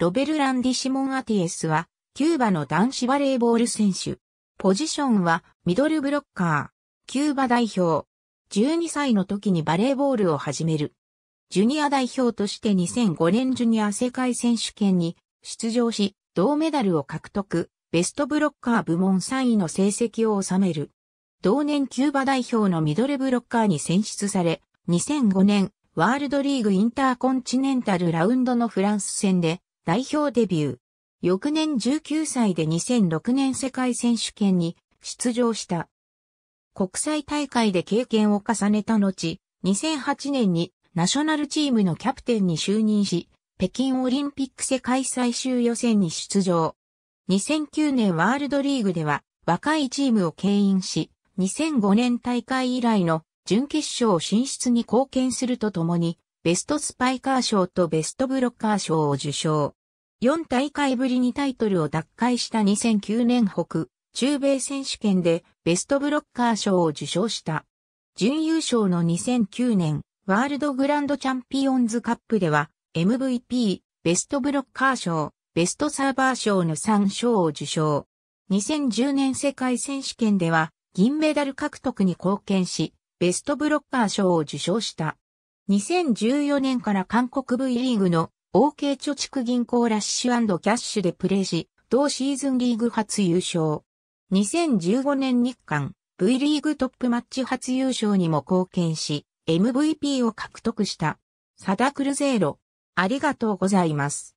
ロベル・ランディ・シモン・アティエスは、キューバの男子バレーボール選手。ポジションは、ミドルブロッカー。キューバ代表。12歳の時にバレーボールを始める。ジュニア代表として2005年ジュニア世界選手権に出場し、銅メダルを獲得、ベストブロッカー部門3位の成績を収める。同年キューバ代表のミドルブロッカーに選出され、2005年、ワールドリーグインターコンチネンタルラウンドのフランス戦で、代表デビュー。翌年19歳で2006年世界選手権に出場した。国際大会で経験を重ねた後、2008年にナショナルチームのキャプテンに就任し、北京オリンピック世界最終予選に出場。2009年ワールドリーグでは若いチームを牽引し、2005年大会以来の準決勝進出に貢献するとともに、ベストスパイカー賞とベストブロッカー賞を受賞。4大会ぶりにタイトルを奪回した2009年北、中米選手権でベストブロッカー賞を受賞した。準優勝の2009年、ワールドグランドチャンピオンズカップでは、MVP、ベストブロッカー賞、ベストサーバー賞の3賞を受賞。2010年世界選手権では、銀メダル獲得に貢献し、ベストブロッカー賞を受賞した。2014年から韓国 V リーグの OK 貯蓄銀行ラッシュキャッシュでプレーし、同シーズンリーグ初優勝。2015年日韓 V リーグトップマッチ初優勝にも貢献し、MVP を獲得した。サダクルゼーロ。ありがとうございます。